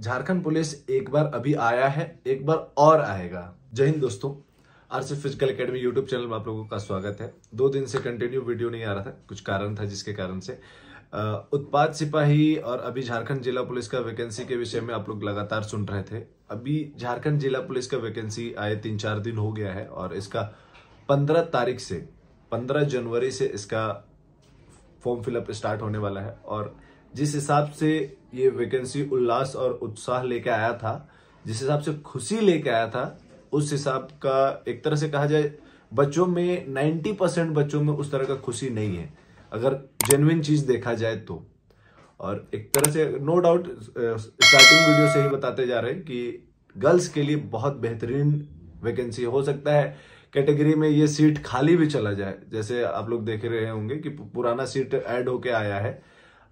Jharkhand police एक बार अभी आया है एक बार और आएगा जय हिंद दोस्तों RC physical academy YouTube channel में आप लोगों का स्वागत है दो दिन से कंटिन्यू वीडियो नहीं आ रहा था कुछ कारण था जिसके कारण से उत्पाद सिपाही और अभी झारखंड जिला पुलिस का वैकेंसी के विषय में आप लोग लगातार सुन रहे थे अभी झारखंड जिला पुलिस का वैकेंसी आए तीन चार दिन हो गया है और इसका पंद्रह तारीख से पंद्रह जनवरी से इसका फॉर्म फिलअप स्टार्ट होने वाला है और जिस हिसाब से ये वैकेंसी उल्लास और उत्साह लेके आया था जिस हिसाब से खुशी लेके आया था उस हिसाब का एक तरह से कहा जाए बच्चों में 90 परसेंट बच्चों में उस तरह का खुशी नहीं है अगर जेनविन चीज देखा जाए तो और एक तरह से नो डाउट स्टार्टिंग वीडियो से ही बताते जा रहे हैं कि गर्ल्स के लिए बहुत बेहतरीन वैकेंसी हो सकता है कैटेगरी में ये सीट खाली भी चला जाए जैसे आप लोग देख रहे होंगे कि पुराना सीट ऐड होके आया है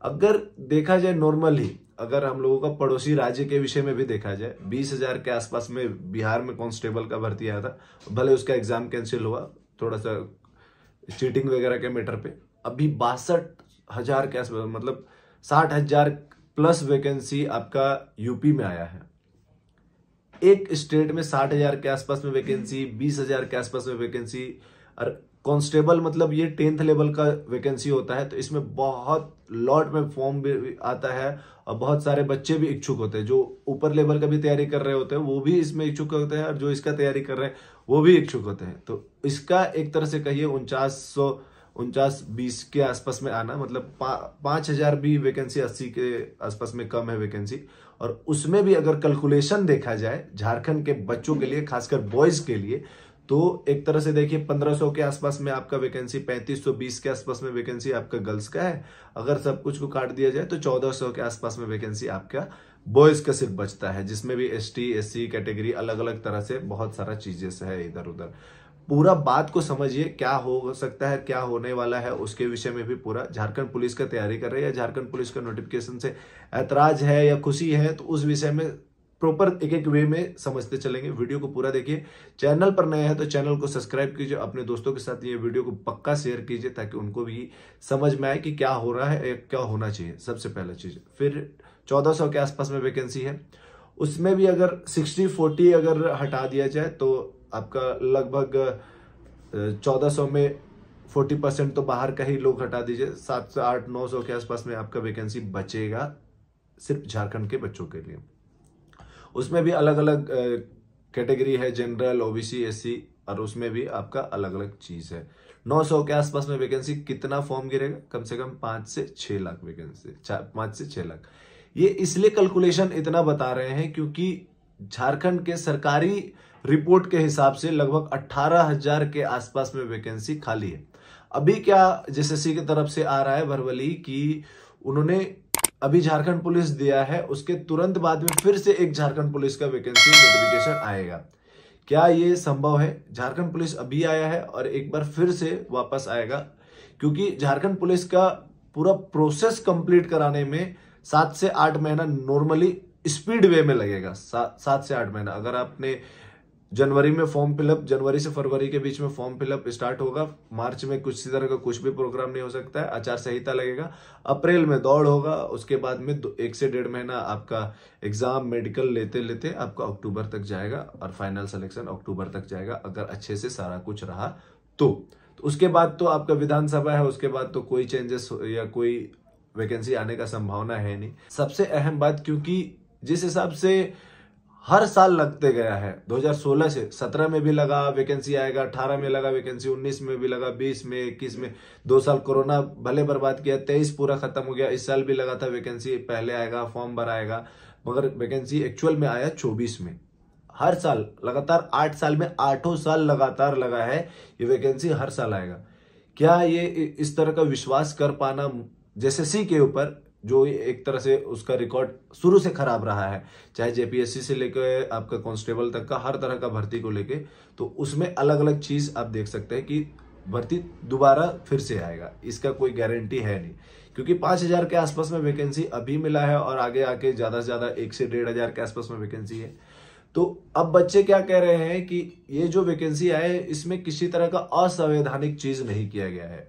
अगर देखा जाए नॉर्मली अगर हम लोगों का पड़ोसी राज्य के विषय में भी देखा जाए बीस हजार के आसपास में बिहार में कांस्टेबल का भर्ती आया था भले उसका एग्जाम कैंसिल हुआ थोड़ा सा चीटिंग वगैरह के मैटर पे अभी बासठ हजार के आसपास मतलब साठ हजार प्लस वैकेंसी आपका यूपी में आया है एक स्टेट में साठ हजार के आसपास में वैकेंसी बीस हजार के आसपास में वैकेंसी और कांस्टेबल मतलब ये टेंथ लेवल का वैकेंसी होता है तो इसमें बहुत लॉट में फॉर्म भी आता है और बहुत सारे बच्चे भी इच्छुक होते हैं जो ऊपर लेवल का भी तैयारी कर रहे होते हैं वो भी इसमें इच्छुक होते हैं और जो इसका तैयारी कर रहे हैं वो भी इच्छुक होते हैं तो इसका एक तरह से कहिए उनचास सौ उनचास बीस के आसपास में आना मतलब पाँच हजार भी वैकेंसी अस्सी के आसपास में कम है वैकेंसी और उसमें भी अगर कैलकुलेशन देखा जाए झारखंड के बच्चों के लिए खासकर बॉयज के लिए तो एक तरह से देखिए 1500 के आसपास में आपका वैकेंसी 3520 के आसपास में वैकेंसी आपका गर्ल्स का है अगर सब कुछ को काट दिया जाए तो 1400 के आसपास में वैकेंसी आपका बॉयज का सिर्फ बचता है जिसमें भी S T S C category अलग अलग तरह से बहुत सारा चीजें है इधर उधर पूरा बात को समझिए क्या हो सकता है क्या होने वाला है उसके विषय में भी पूरा झारखंड पुलिस का तैयारी कर रहे हैं या झारखंड पुलिस का नोटिफिकेशन से ऐतराज है या खुशी है तो उस विषय में प्रॉपर एक एक वे में समझते चलेंगे वीडियो को पूरा देखिए चैनल पर नया है तो चैनल को सब्सक्राइब कीजिए अपने दोस्तों के साथ ये वीडियो को पक्का शेयर कीजिए ताकि उनको भी समझ में आए कि क्या हो रहा है क्या होना चाहिए सबसे पहला चीज फिर 1400 के आसपास में वैकेंसी है उसमें भी अगर 60 40 अगर हटा दिया जाए तो आपका लगभग चौदह में फोर्टी परसेंट तो बाहर का ही लोग हटा दीजिए सात सौ आठ नौ सौ के आसपास में आपका वैकेंसी बचेगा सिर्फ झारखंड के बच्चों के लिए उसमें भी अलग अलग कैटेगरी है जनरल ओबीसी एससी और उसमें भी आपका अलग अलग चीज है 900 के आसपास में वैकेंसी कितना फॉर्म गिरेगा कम से कम पांच से छह लाख वैकेंसी पांच से छह लाख ये इसलिए कैलकुलेशन इतना बता रहे हैं क्योंकि झारखंड के सरकारी रिपोर्ट के हिसाब से लगभग 18,000 के आसपास में वैकेंसी खाली है अभी क्या जेसएससी की तरफ से आ रहा है भरवली कि उन्होंने अभी झारखंड पुलिस दिया है उसके तुरंत बाद में फिर से एक झारखंड पुलिस का वैकेंसी नोटिफिकेशन आएगा क्या ये संभव है झारखंड पुलिस अभी आया है और एक बार फिर से वापस आएगा क्योंकि झारखंड पुलिस का पूरा प्रोसेस कंप्लीट कराने में सात से आठ महीना नॉर्मली स्पीड वे में लगेगा सात से आठ महीना अगर आपने जनवरी में फॉर्म फिलअप जनवरी से फरवरी के बीच में फॉर्म फिलअप स्टार्ट होगा मार्च में कुछ तरह का कुछ भी प्रोग्राम नहीं हो सकता है आचार संहिता लगेगा अप्रैल में दौड़ होगा उसके बाद में एक से डेढ़ महीना आपका एग्जाम मेडिकल लेते लेते आपका अक्टूबर तक जाएगा और फाइनल सिलेक्शन अक्टूबर तक जाएगा अगर अच्छे से सारा कुछ रहा तो, तो उसके बाद तो आपका विधानसभा है उसके बाद तो कोई चेंजेस या कोई वैकेंसी आने का संभावना है नहीं सबसे अहम बात क्योंकि जिस हिसाब से हर साल लगते गया है 2016 से 17 में भी लगा वैकेंसी आएगा 18 में लगा वैकेंसी 19 में भी लगा 20 में 21 में दो साल कोरोना भले बर्बाद किया 23 पूरा खत्म हो गया इस साल भी लगा था वैकेंसी पहले आएगा फॉर्म भर आएगा मगर वैकेंसी एक्चुअल में आया 24 में हर साल लगातार आठ साल में आठों साल लगातार लगा है ये वैकेंसी हर साल आएगा क्या ये इस तरह का विश्वास कर पाना सी के ऊपर जो एक तरह से उसका रिकॉर्ड शुरू से खराब रहा है चाहे जेपीएससी से लेकर आपका कांस्टेबल तक का हर तरह का भर्ती को लेके तो उसमें अलग अलग चीज आप देख सकते हैं कि भर्ती दोबारा फिर से आएगा इसका कोई गारंटी है नहीं क्योंकि पांच हज़ार के आसपास में वैकेंसी अभी मिला है और आगे आके ज़्यादा से ज़्यादा एक से डेढ़ हज़ार के आसपास में वैकेंसी है तो अब बच्चे क्या कह रहे हैं कि ये जो वैकेंसी आए इसमें किसी तरह का असंवैधानिक चीज़ नहीं किया गया है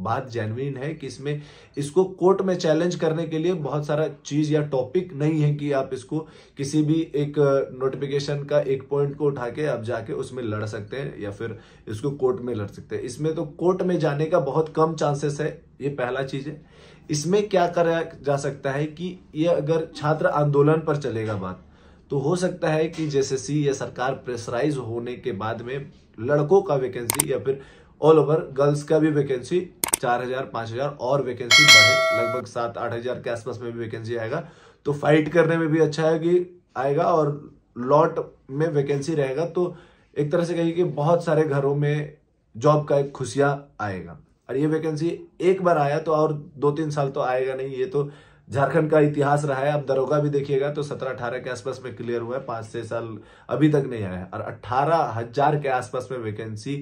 बात जेनविन है कि इसमें इसको कोर्ट में चैलेंज करने के लिए बहुत सारा चीज या टॉपिक नहीं है कि आप इसको किसी भी एक नोटिफिकेशन का एक पॉइंट को उठा के आप जाके उसमें लड़ सकते हैं या फिर इसको कोर्ट में लड़ सकते हैं इसमें तो कोर्ट में जाने का बहुत कम चांसेस है ये पहला चीज है इसमें क्या करा जा सकता है कि ये अगर छात्र आंदोलन पर चलेगा बात तो हो सकता है कि जैसे सी या सरकार प्रेसराइज होने के बाद में लड़कों का वैकेंसी या फिर ऑल ओवर गर्ल्स का भी वैकेंसी चार हजार पांच हजार और वैकेंसी बढ़े लगभग सात आठ हजार के आसपास में भी वैकेंसी आएगा तो फाइट करने में भी अच्छा है कि आएगा और लॉट में वैकेंसी रहेगा तो एक तरह से कहिए कि बहुत सारे घरों में जॉब का एक खुशियाँ आएगा और ये वैकेंसी एक बार आया तो और दो तीन साल तो आएगा नहीं ये तो झारखंड का इतिहास रहा है अब दरोगा भी देखिएगा तो सत्रह अठारह के आसपास में क्लियर हुआ है पाँच छः साल अभी तक नहीं आया और अट्ठारह हजार के आसपास में वैकेंसी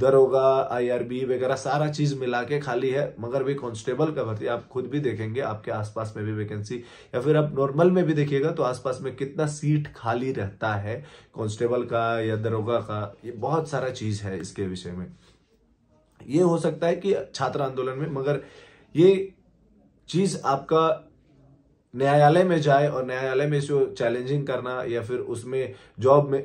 दरोगा आईआरबी वगैरह सारा चीज मिला के खाली है मगर भी कांस्टेबल का भर्ती आप खुद भी देखेंगे आपके आसपास में भी वैकेंसी या फिर आप नॉर्मल में भी देखिएगा तो आसपास में कितना सीट खाली रहता है कांस्टेबल का या दरोगा का ये बहुत सारा चीज है इसके विषय में ये हो सकता है कि छात्र आंदोलन में मगर ये चीज आपका न्यायालय में जाए और न्यायालय में इसको चैलेंजिंग करना या फिर उसमें जॉब में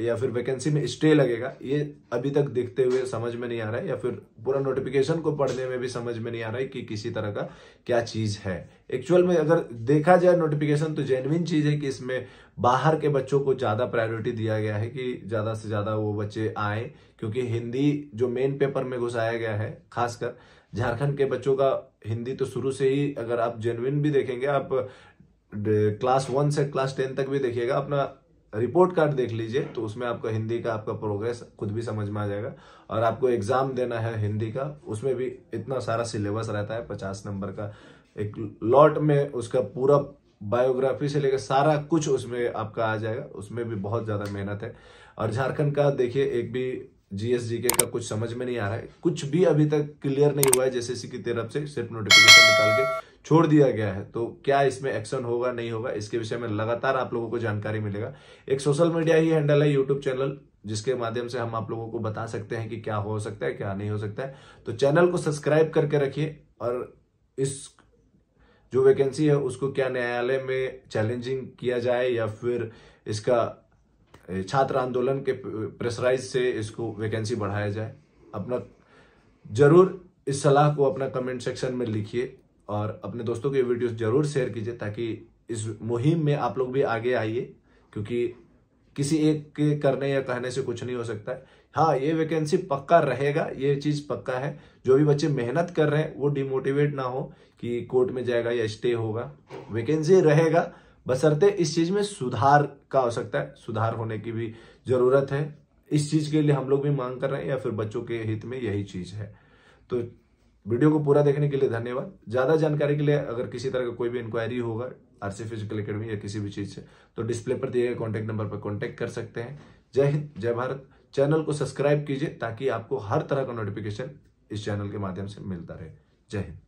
या फिर वैकेंसी में स्टे लगेगा ये अभी तक देखते हुए समझ में नहीं आ रहा है या फिर पूरा नोटिफिकेशन को पढ़ने में भी समझ में नहीं आ रहा है कि किसी तरह का क्या चीज़ है एक्चुअल में अगर देखा जाए नोटिफिकेशन तो जेनविन चीज़ है कि इसमें बाहर के बच्चों को ज़्यादा प्रायोरिटी दिया गया है कि ज़्यादा से ज़्यादा वो बच्चे आए क्योंकि हिंदी जो मेन पेपर में घुसाया गया है खासकर झारखंड के बच्चों का हिंदी तो शुरू से ही अगर आप जेनविन भी देखेंगे आप क्लास वन से क्लास टेन तक भी देखिएगा अपना रिपोर्ट कार्ड देख लीजिए तो उसमें आपका हिंदी का आपका प्रोग्रेस खुद भी समझ में आ जाएगा और आपको एग्जाम देना है हिंदी का उसमें भी इतना सारा सिलेबस रहता है पचास नंबर का एक लॉट में उसका पूरा बायोग्राफी से लेकर सारा कुछ उसमें आपका आ जाएगा उसमें भी बहुत ज़्यादा मेहनत है और झारखंड का देखिए एक भी जीएसजी के का कुछ समझ में नहीं आ रहा है कुछ भी अभी तक क्लियर नहीं हुआ है इसी की तरफ से सिर्फ नोटिफिकेशन निकाल के छोड़ दिया गया है तो क्या इसमें एक्शन होगा नहीं होगा इसके विषय में लगातार आप लोगों को जानकारी मिलेगा एक सोशल मीडिया ही हैंडल है यूट्यूब चैनल जिसके माध्यम से हम आप लोगों को बता सकते हैं कि क्या हो सकता है क्या नहीं हो सकता है तो चैनल को सब्सक्राइब करके रखिए और इस जो वैकेंसी है उसको क्या न्यायालय में चैलेंजिंग किया जाए या फिर इसका छात्र आंदोलन के प्रेशराइज से इसको वैकेंसी बढ़ाया जाए अपना जरूर इस सलाह को अपना कमेंट सेक्शन में लिखिए और अपने दोस्तों के वीडियो जरूर शेयर कीजिए ताकि इस मुहिम में आप लोग भी आगे आइए क्योंकि किसी एक के करने या कहने से कुछ नहीं हो सकता है हाँ ये वैकेंसी पक्का रहेगा ये चीज़ पक्का है जो भी बच्चे मेहनत कर रहे हैं वो डिमोटिवेट ना हो कि कोर्ट में जाएगा या स्टे होगा वैकेंसी रहेगा बसरते इस चीज में सुधार का आवश्यकता है सुधार होने की भी जरूरत है इस चीज के लिए हम लोग भी मांग कर रहे हैं या फिर बच्चों के हित में यही चीज है तो वीडियो को पूरा देखने के लिए धन्यवाद ज्यादा जानकारी के लिए अगर किसी तरह का कोई भी इंक्वायरी होगा आरसी फिजिकल अकेडमी या किसी भी चीज से तो डिस्प्ले पर दिए गए कॉन्टैक्ट नंबर पर कॉन्टैक्ट कर सकते हैं जय हिंद जय भारत चैनल को सब्सक्राइब कीजिए ताकि आपको हर तरह का नोटिफिकेशन इस चैनल के माध्यम से मिलता रहे जय हिंद